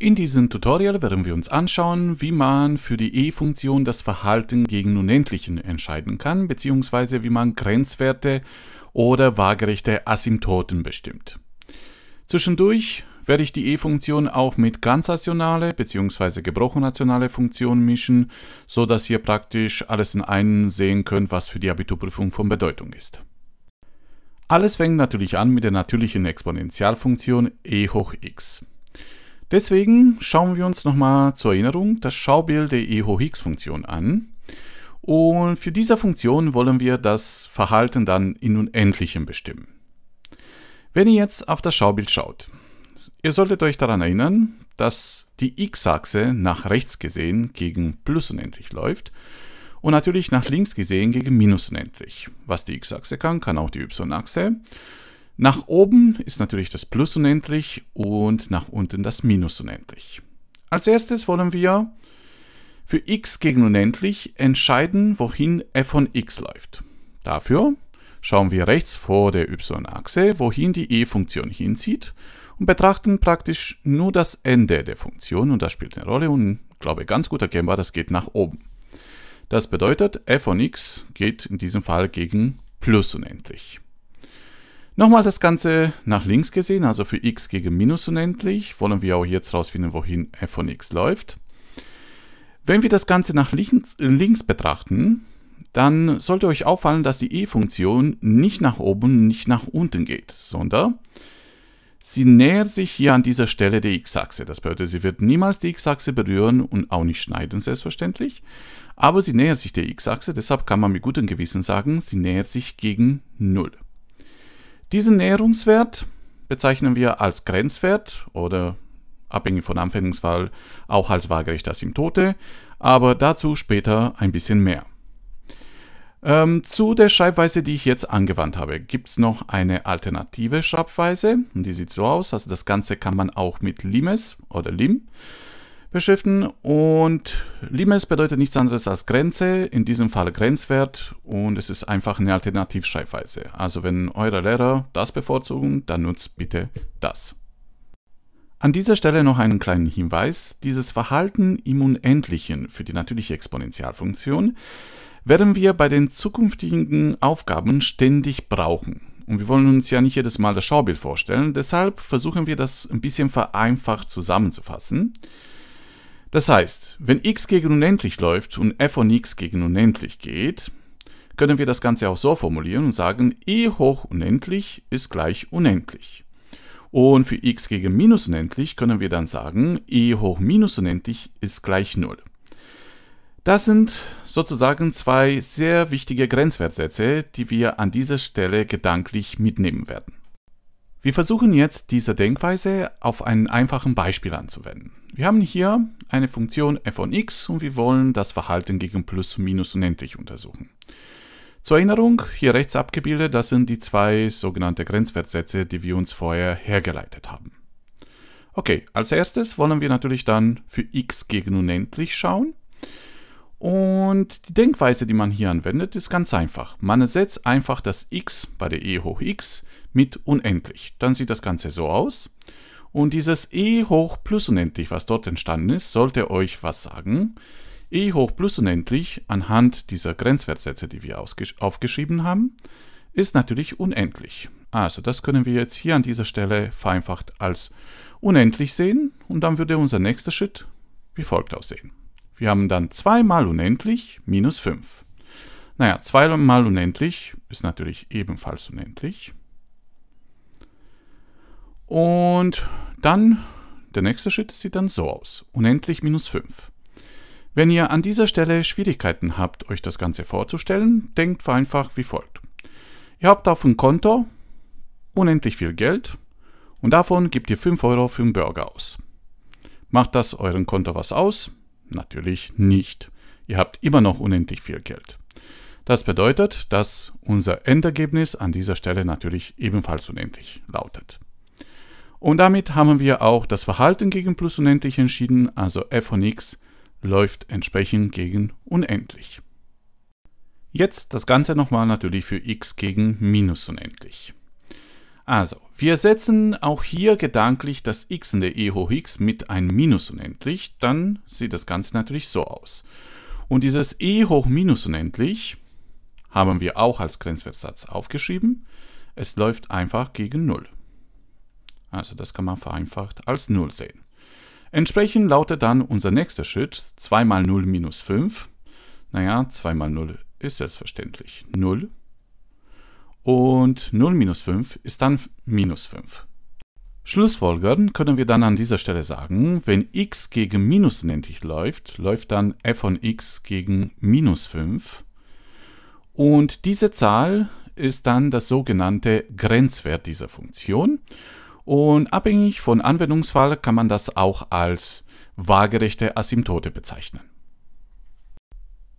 In diesem Tutorial werden wir uns anschauen, wie man für die e-Funktion das Verhalten gegen Unendlichen entscheiden kann, beziehungsweise wie man Grenzwerte oder waagerechte Asymptoten bestimmt. Zwischendurch werde ich die e-Funktion auch mit ganzrationale bzw. gebrochenationale Funktionen mischen, so dass ihr praktisch alles in einem sehen könnt, was für die Abiturprüfung von Bedeutung ist. Alles fängt natürlich an mit der natürlichen Exponentialfunktion e hoch x. Deswegen schauen wir uns nochmal zur Erinnerung das Schaubild der eho higgs Funktion an. Und für diese Funktion wollen wir das Verhalten dann in Unendlichem bestimmen. Wenn ihr jetzt auf das Schaubild schaut, ihr solltet euch daran erinnern, dass die x-Achse nach rechts gesehen gegen plus unendlich läuft und natürlich nach links gesehen gegen minus unendlich. Was die x-Achse kann, kann auch die y-Achse. Nach oben ist natürlich das Plus unendlich und nach unten das Minus unendlich. Als erstes wollen wir für x gegen unendlich entscheiden, wohin f von x läuft. Dafür schauen wir rechts vor der y-Achse, wohin die e-Funktion hinzieht und betrachten praktisch nur das Ende der Funktion und das spielt eine Rolle und glaube ganz gut erkennbar, das geht nach oben. Das bedeutet, f von x geht in diesem Fall gegen plus unendlich. Nochmal das Ganze nach links gesehen, also für x gegen minus unendlich, wollen wir auch jetzt rausfinden, wohin f von x läuft. Wenn wir das Ganze nach links, äh, links betrachten, dann sollte euch auffallen, dass die e-Funktion nicht nach oben, nicht nach unten geht, sondern sie nähert sich hier an dieser Stelle der x-Achse. Das bedeutet, sie wird niemals die x-Achse berühren und auch nicht schneiden, selbstverständlich. Aber sie nähert sich der x-Achse, deshalb kann man mit gutem Gewissen sagen, sie nähert sich gegen 0. Diesen Näherungswert bezeichnen wir als Grenzwert oder abhängig von Anwendungsfall auch als waagerecht Asymptote, aber dazu später ein bisschen mehr. Ähm, zu der Schreibweise, die ich jetzt angewandt habe, gibt es noch eine alternative Schreibweise und die sieht so aus, also das Ganze kann man auch mit Limes oder Lim beschriften und Limes bedeutet nichts anderes als Grenze, in diesem Fall Grenzwert und es ist einfach eine Alternativschreibweise. Also wenn eure Lehrer das bevorzugen, dann nutzt bitte das. An dieser Stelle noch einen kleinen Hinweis. Dieses Verhalten im Unendlichen für die natürliche Exponentialfunktion werden wir bei den zukünftigen Aufgaben ständig brauchen. Und wir wollen uns ja nicht jedes Mal das Schaubild vorstellen, deshalb versuchen wir das ein bisschen vereinfacht zusammenzufassen. Das heißt, wenn x gegen unendlich läuft und f von x gegen unendlich geht, können wir das Ganze auch so formulieren und sagen, e hoch unendlich ist gleich unendlich. Und für x gegen minus unendlich können wir dann sagen, e hoch minus unendlich ist gleich 0. Das sind sozusagen zwei sehr wichtige Grenzwertsätze, die wir an dieser Stelle gedanklich mitnehmen werden. Wir versuchen jetzt diese Denkweise auf einen einfachen Beispiel anzuwenden. Wir haben hier eine Funktion f von x und wir wollen das Verhalten gegen Plus und Minus unendlich untersuchen. Zur Erinnerung, hier rechts abgebildet, das sind die zwei sogenannte Grenzwertsätze, die wir uns vorher hergeleitet haben. Okay, als erstes wollen wir natürlich dann für x gegen unendlich schauen. Und die Denkweise, die man hier anwendet, ist ganz einfach. Man ersetzt einfach das x bei der e hoch x mit unendlich. Dann sieht das Ganze so aus. Und dieses e hoch plus unendlich, was dort entstanden ist, sollte euch was sagen. e hoch plus unendlich anhand dieser Grenzwertsätze, die wir aufgeschrieben haben, ist natürlich unendlich. Also das können wir jetzt hier an dieser Stelle vereinfacht als unendlich sehen und dann würde unser nächster Schritt wie folgt aussehen. Wir haben dann 2 mal unendlich minus 5. Naja, 2 mal unendlich ist natürlich ebenfalls unendlich. Und dann, der nächste Schritt sieht dann so aus. Unendlich minus 5. Wenn ihr an dieser Stelle Schwierigkeiten habt, euch das Ganze vorzustellen, denkt einfach wie folgt. Ihr habt auf dem Konto unendlich viel Geld und davon gebt ihr 5 Euro für einen Burger aus. Macht das euren Konto was aus, Natürlich nicht. Ihr habt immer noch unendlich viel Geld. Das bedeutet, dass unser Endergebnis an dieser Stelle natürlich ebenfalls unendlich lautet. Und damit haben wir auch das Verhalten gegen plus unendlich entschieden, also f von x läuft entsprechend gegen unendlich. Jetzt das Ganze nochmal natürlich für x gegen minus unendlich. Also, wir setzen auch hier gedanklich das x in der e hoch x mit ein Minus unendlich, dann sieht das Ganze natürlich so aus. Und dieses e hoch minus unendlich haben wir auch als Grenzwertsatz aufgeschrieben. Es läuft einfach gegen 0. Also das kann man vereinfacht als 0 sehen. Entsprechend lautet dann unser nächster Schritt 2 mal 0 minus 5. Naja, 2 mal 0 ist selbstverständlich 0 und 0 minus 5 ist dann minus 5. Schlussfolgern können wir dann an dieser Stelle sagen, wenn x gegen minus unendlich läuft, läuft dann f von x gegen minus 5. Und diese Zahl ist dann das sogenannte Grenzwert dieser Funktion. Und abhängig von Anwendungsfall kann man das auch als waagerechte Asymptote bezeichnen.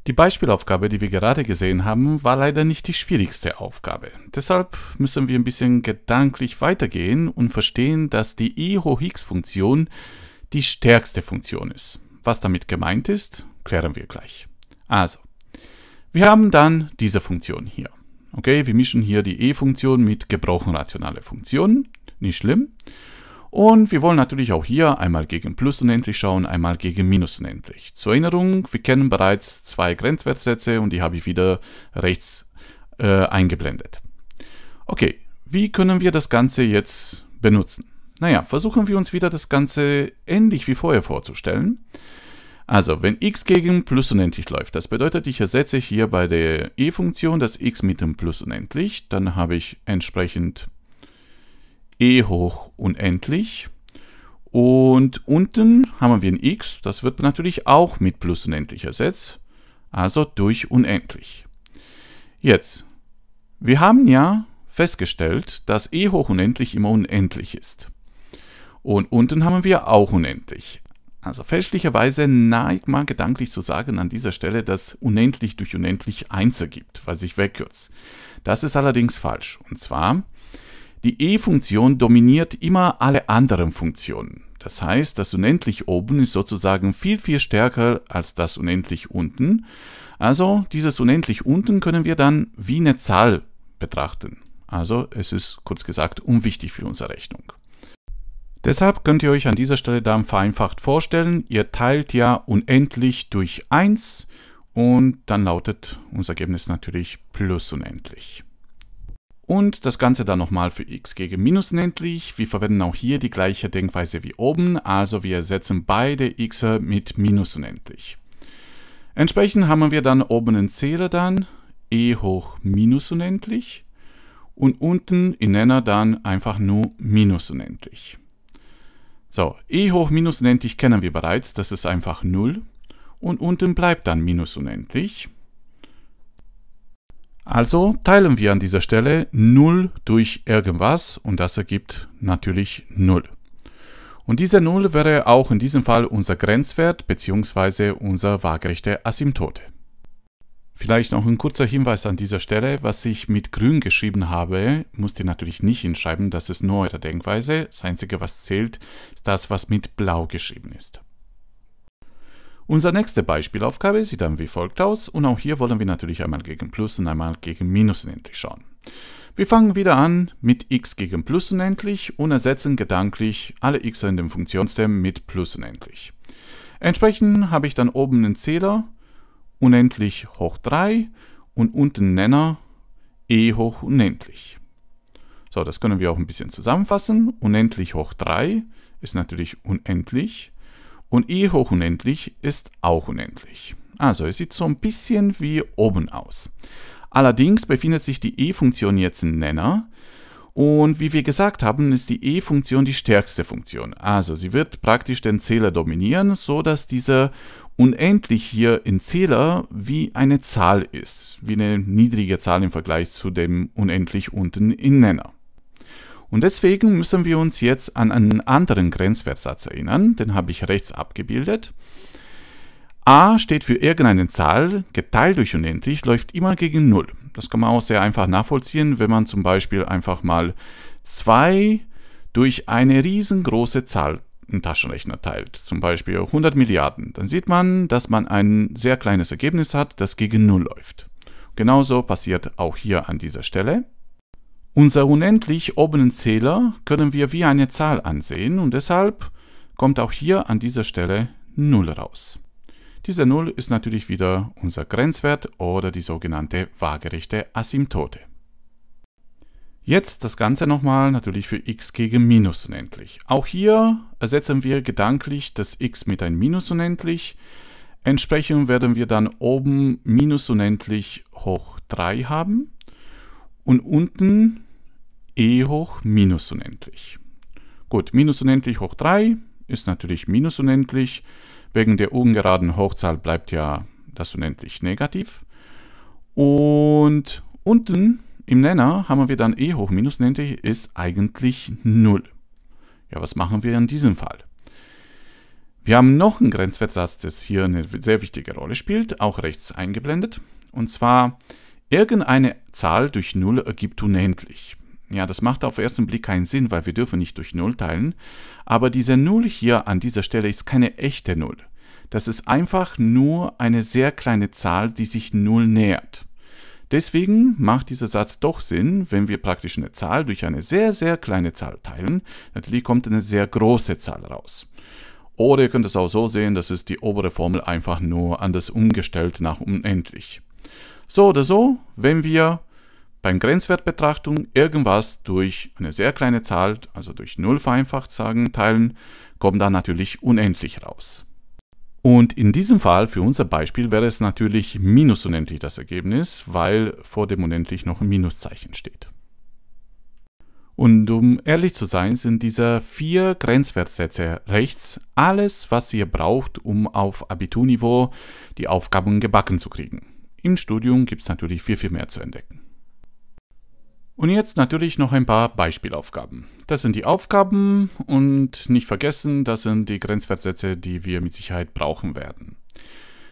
Die Beispielaufgabe, die wir gerade gesehen haben, war leider nicht die schwierigste Aufgabe. Deshalb müssen wir ein bisschen gedanklich weitergehen und verstehen, dass die e hoch x Funktion die stärkste Funktion ist. Was damit gemeint ist, klären wir gleich. Also, wir haben dann diese Funktion hier. Okay, wir mischen hier die e-Funktion mit gebrochen rationale Funktionen. Nicht schlimm. Und wir wollen natürlich auch hier einmal gegen Plus unendlich schauen, einmal gegen Minus unendlich. Zur Erinnerung, wir kennen bereits zwei Grenzwertsätze und die habe ich wieder rechts äh, eingeblendet. Okay, wie können wir das Ganze jetzt benutzen? Naja, versuchen wir uns wieder das Ganze ähnlich wie vorher vorzustellen. Also, wenn x gegen plus unendlich läuft, das bedeutet, ich ersetze hier bei der e-Funktion das x mit dem plus unendlich, dann habe ich entsprechend e hoch unendlich. Und unten haben wir ein x, das wird natürlich auch mit plus unendlich ersetzt, also durch unendlich. Jetzt, wir haben ja festgestellt, dass e hoch unendlich immer unendlich ist. Und unten haben wir auch unendlich. Also fälschlicherweise neigt man gedanklich zu sagen an dieser Stelle, dass unendlich durch unendlich 1 ergibt, weil sich wegkürzt. Das ist allerdings falsch. Und zwar, die E-Funktion dominiert immer alle anderen Funktionen. Das heißt, das unendlich oben ist sozusagen viel, viel stärker als das unendlich unten. Also dieses unendlich unten können wir dann wie eine Zahl betrachten. Also es ist kurz gesagt unwichtig für unsere Rechnung. Deshalb könnt ihr euch an dieser Stelle dann vereinfacht vorstellen, ihr teilt ja unendlich durch 1 und dann lautet unser Ergebnis natürlich plus unendlich und das Ganze dann nochmal für x gegen minus endlich. Wir verwenden auch hier die gleiche Denkweise wie oben, also wir ersetzen beide x mit minus unendlich. Entsprechend haben wir dann oben einen Zähler dann e hoch minus unendlich und unten in Nenner dann einfach nur minus unendlich. So, e hoch minus unendlich kennen wir bereits, das ist einfach 0 und unten bleibt dann minus unendlich. Also teilen wir an dieser Stelle 0 durch irgendwas und das ergibt natürlich 0. Und diese 0 wäre auch in diesem Fall unser Grenzwert bzw. unser waagerechte Asymptote. Vielleicht noch ein kurzer Hinweis an dieser Stelle, was ich mit grün geschrieben habe, musst ihr natürlich nicht hinschreiben, das ist nur eure Denkweise. Das Einzige, was zählt, ist das, was mit blau geschrieben ist. Unser nächste Beispielaufgabe sieht dann wie folgt aus und auch hier wollen wir natürlich einmal gegen Plus und einmal gegen Minus unendlich schauen. Wir fangen wieder an mit x gegen Plus unendlich und ersetzen gedanklich alle x in dem Funktionsterm mit Plus unendlich. Entsprechend habe ich dann oben einen Zähler unendlich hoch 3 und unten Nenner e hoch unendlich. So, das können wir auch ein bisschen zusammenfassen. Unendlich hoch 3 ist natürlich unendlich. Und e hoch unendlich ist auch unendlich. Also es sieht so ein bisschen wie oben aus. Allerdings befindet sich die e-Funktion jetzt im Nenner. Und wie wir gesagt haben, ist die e-Funktion die stärkste Funktion. Also sie wird praktisch den Zähler dominieren, so dass dieser unendlich hier in Zähler wie eine Zahl ist, wie eine niedrige Zahl im Vergleich zu dem unendlich unten in Nenner. Und deswegen müssen wir uns jetzt an einen anderen Grenzwertsatz erinnern, den habe ich rechts abgebildet. a steht für irgendeine Zahl, geteilt durch unendlich, läuft immer gegen 0. Das kann man auch sehr einfach nachvollziehen, wenn man zum Beispiel einfach mal 2 durch eine riesengroße Zahl im Taschenrechner teilt, zum Beispiel 100 Milliarden, dann sieht man, dass man ein sehr kleines Ergebnis hat, das gegen 0 läuft. Genauso passiert auch hier an dieser Stelle. Unser unendlich oberen Zähler können wir wie eine Zahl ansehen und deshalb kommt auch hier an dieser Stelle 0 raus. Diese 0 ist natürlich wieder unser Grenzwert oder die sogenannte waagerechte Asymptote. Jetzt das Ganze nochmal natürlich für x gegen minus unendlich. Auch hier ersetzen wir gedanklich das x mit ein minus unendlich. Entsprechend werden wir dann oben minus unendlich hoch 3 haben und unten e hoch minus unendlich. Gut, minus unendlich hoch 3 ist natürlich minus unendlich. Wegen der ungeraden Hochzahl bleibt ja das unendlich negativ. Und unten im Nenner haben wir dann e hoch minus unendlich ist eigentlich 0. Ja, was machen wir in diesem Fall? Wir haben noch einen Grenzwertsatz, das hier eine sehr wichtige Rolle spielt, auch rechts eingeblendet. Und zwar, irgendeine Zahl durch 0 ergibt unendlich. Ja, das macht auf ersten Blick keinen Sinn, weil wir dürfen nicht durch 0 teilen. Aber diese 0 hier an dieser Stelle ist keine echte 0. Das ist einfach nur eine sehr kleine Zahl, die sich 0 nähert. Deswegen macht dieser Satz doch Sinn, wenn wir praktisch eine Zahl durch eine sehr, sehr kleine Zahl teilen. Natürlich kommt eine sehr große Zahl raus. Oder ihr könnt es auch so sehen, das ist die obere Formel einfach nur anders umgestellt nach unendlich. So oder so, wenn wir beim Grenzwertbetrachtung irgendwas durch eine sehr kleine Zahl, also durch 0 vereinfacht sagen, teilen, kommt da natürlich unendlich raus. Und in diesem Fall, für unser Beispiel, wäre es natürlich minus unendlich das Ergebnis, weil vor dem unendlich noch ein Minuszeichen steht. Und um ehrlich zu sein, sind diese vier Grenzwertsätze rechts alles, was ihr braucht, um auf Abiturniveau die Aufgaben gebacken zu kriegen. Im Studium gibt es natürlich viel, viel mehr zu entdecken. Und jetzt natürlich noch ein paar Beispielaufgaben. Das sind die Aufgaben und nicht vergessen, das sind die Grenzwertsätze, die wir mit Sicherheit brauchen werden.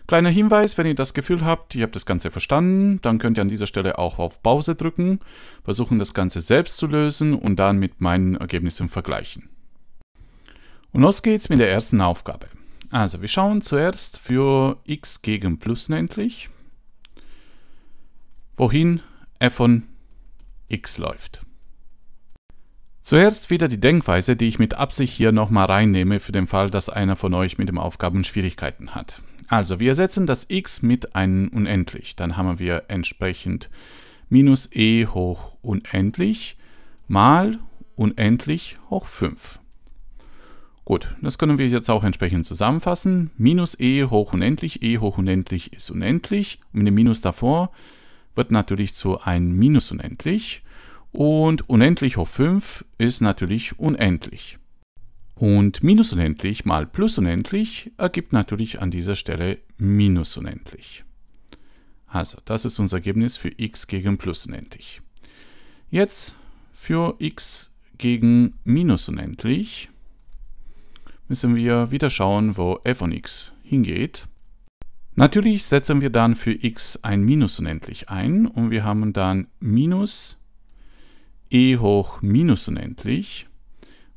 Kleiner Hinweis, wenn ihr das Gefühl habt, ihr habt das Ganze verstanden, dann könnt ihr an dieser Stelle auch auf Pause drücken, versuchen das Ganze selbst zu lösen und dann mit meinen Ergebnissen vergleichen. Und los geht's mit der ersten Aufgabe. Also wir schauen zuerst für x gegen plus endlich, wohin f von x läuft. Zuerst wieder die Denkweise, die ich mit Absicht hier nochmal reinnehme für den Fall, dass einer von euch mit den Aufgaben Schwierigkeiten hat. Also wir ersetzen das x mit einem unendlich, dann haben wir entsprechend minus e hoch unendlich mal unendlich hoch 5. Gut, das können wir jetzt auch entsprechend zusammenfassen. Minus e hoch unendlich, e hoch unendlich ist unendlich und mit dem Minus davor wird natürlich zu 1 minus unendlich und unendlich hoch 5 ist natürlich unendlich. Und minus unendlich mal plus unendlich ergibt natürlich an dieser Stelle minus unendlich. Also, das ist unser Ergebnis für x gegen plus unendlich. Jetzt für x gegen minus unendlich müssen wir wieder schauen, wo f von x hingeht. Natürlich setzen wir dann für x ein Minus unendlich ein und wir haben dann minus e hoch minus unendlich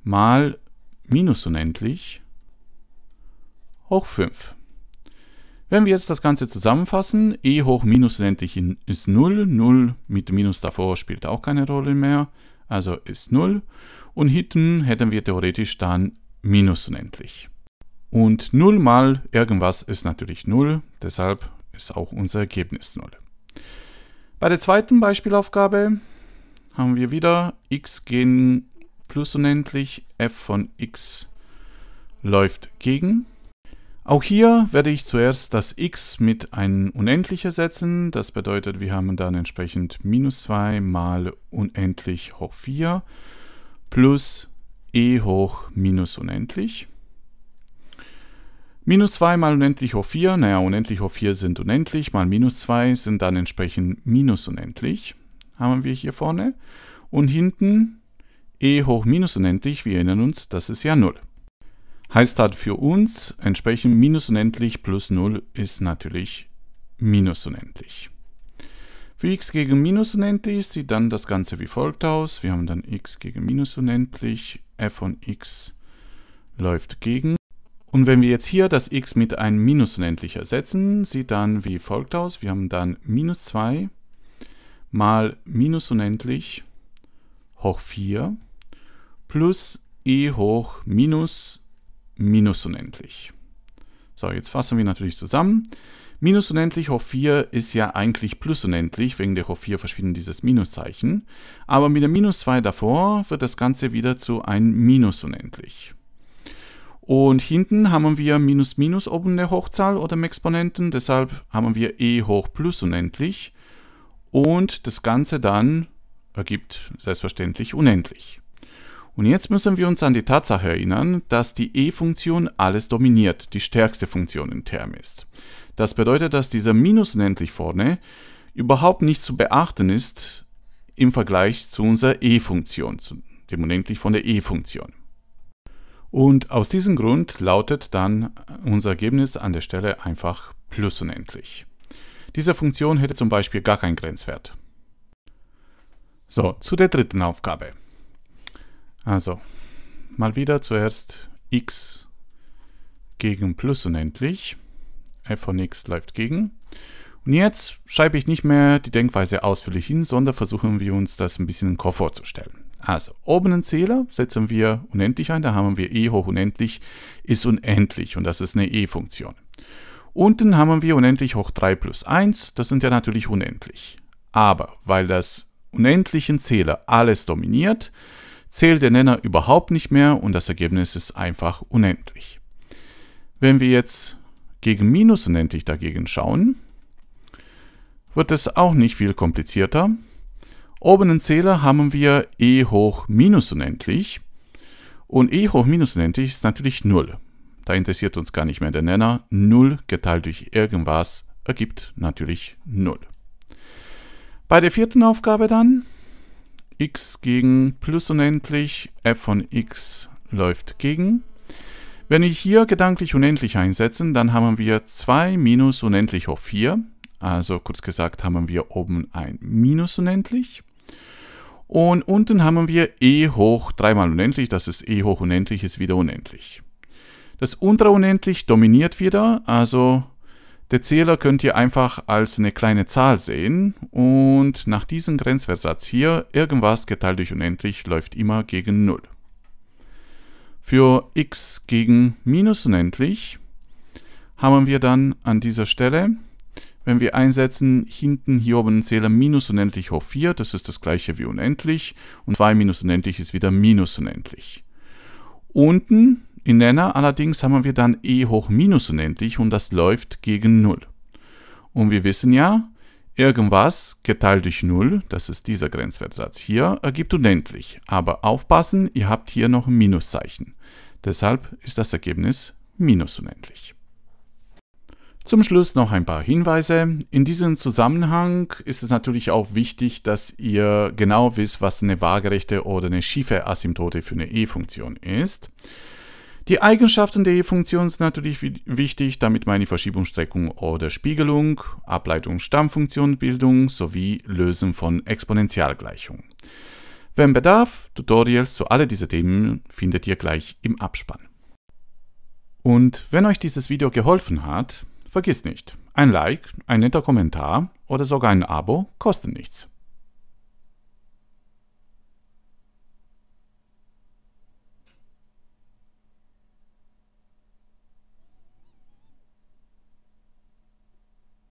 mal minus unendlich hoch 5. Wenn wir jetzt das Ganze zusammenfassen, e hoch minus unendlich ist 0, 0 mit minus davor spielt auch keine Rolle mehr, also ist 0 und hinten hätten wir theoretisch dann minus unendlich. Und 0 mal irgendwas ist natürlich 0, deshalb ist auch unser Ergebnis 0. Bei der zweiten Beispielaufgabe haben wir wieder x gegen plus unendlich, f von x läuft gegen. Auch hier werde ich zuerst das x mit einem unendlich ersetzen. Das bedeutet, wir haben dann entsprechend minus 2 mal unendlich hoch 4 plus e hoch minus unendlich. Minus 2 mal unendlich hoch 4, naja, unendlich hoch 4 sind unendlich, mal minus 2 sind dann entsprechend minus unendlich, haben wir hier vorne. Und hinten e hoch minus unendlich, wir erinnern uns, das ist ja 0. Heißt das halt für uns, entsprechend minus unendlich plus 0 ist natürlich minus unendlich. Für x gegen minus unendlich sieht dann das Ganze wie folgt aus. Wir haben dann x gegen minus unendlich, f von x läuft gegen und wenn wir jetzt hier das x mit einem Minus unendlich ersetzen, sieht dann wie folgt aus. Wir haben dann minus 2 mal minus unendlich hoch 4 plus e hoch minus minus unendlich. So, jetzt fassen wir natürlich zusammen. Minus unendlich hoch 4 ist ja eigentlich plus unendlich, wegen der hoch 4 verschwinden dieses Minuszeichen. Aber mit der minus 2 davor wird das Ganze wieder zu ein Minus unendlich. Und hinten haben wir minus minus oben der Hochzahl oder im Exponenten, deshalb haben wir e hoch plus unendlich. Und das Ganze dann ergibt selbstverständlich unendlich. Und jetzt müssen wir uns an die Tatsache erinnern, dass die e-Funktion alles dominiert, die stärkste Funktion im Term ist. Das bedeutet, dass dieser Minus unendlich vorne überhaupt nicht zu beachten ist im Vergleich zu unserer e-Funktion, dem unendlich von der e-Funktion. Und aus diesem Grund lautet dann unser Ergebnis an der Stelle einfach plus unendlich. Diese Funktion hätte zum Beispiel gar keinen Grenzwert. So, zu der dritten Aufgabe. Also, mal wieder zuerst x gegen plus unendlich. f von x läuft gegen. Und jetzt schreibe ich nicht mehr die Denkweise ausführlich hin, sondern versuchen wir uns das ein bisschen im Kopf vorzustellen. Also oben einen Zähler setzen wir unendlich ein, da haben wir e hoch unendlich ist unendlich und das ist eine e-Funktion. Unten haben wir unendlich hoch 3 plus 1, das sind ja natürlich unendlich. Aber weil das unendlichen Zähler alles dominiert, zählt der Nenner überhaupt nicht mehr und das Ergebnis ist einfach unendlich. Wenn wir jetzt gegen minus unendlich dagegen schauen, wird es auch nicht viel komplizierter. Oben im Zähler haben wir e hoch minus unendlich. Und e hoch minus unendlich ist natürlich 0. Da interessiert uns gar nicht mehr der Nenner. 0 geteilt durch irgendwas ergibt natürlich 0. Bei der vierten Aufgabe dann x gegen plus unendlich, f von x läuft gegen. Wenn ich hier gedanklich unendlich einsetzen, dann haben wir 2 minus unendlich hoch 4. Also kurz gesagt haben wir oben ein minus unendlich. Und unten haben wir e hoch dreimal unendlich, das ist e hoch unendlich, ist wieder unendlich. Das untere unendlich dominiert wieder, also der Zähler könnt ihr einfach als eine kleine Zahl sehen und nach diesem Grenzversatz hier, irgendwas geteilt durch unendlich läuft immer gegen 0. Für x gegen minus unendlich haben wir dann an dieser Stelle wenn wir einsetzen, hinten hier oben einen Zähler minus unendlich hoch 4, das ist das gleiche wie unendlich. Und 2 minus unendlich ist wieder minus unendlich. Unten in Nenner allerdings haben wir dann e hoch minus unendlich und das läuft gegen 0. Und wir wissen ja, irgendwas geteilt durch 0, das ist dieser Grenzwertsatz hier, ergibt unendlich. Aber aufpassen, ihr habt hier noch ein Minuszeichen. Deshalb ist das Ergebnis minus unendlich. Zum Schluss noch ein paar Hinweise. In diesem Zusammenhang ist es natürlich auch wichtig, dass ihr genau wisst, was eine waagerechte oder eine schiefe Asymptote für eine E-Funktion ist. Die Eigenschaften der E-Funktion sind natürlich wichtig, damit man die Verschiebungsstreckung oder Spiegelung, Ableitung Stammfunktionenbildung sowie Lösen von Exponentialgleichungen. Wenn Bedarf, Tutorials zu alle diesen Themen findet ihr gleich im Abspann. Und wenn euch dieses Video geholfen hat, Vergiss nicht, ein Like, ein netter Kommentar oder sogar ein Abo kosten nichts.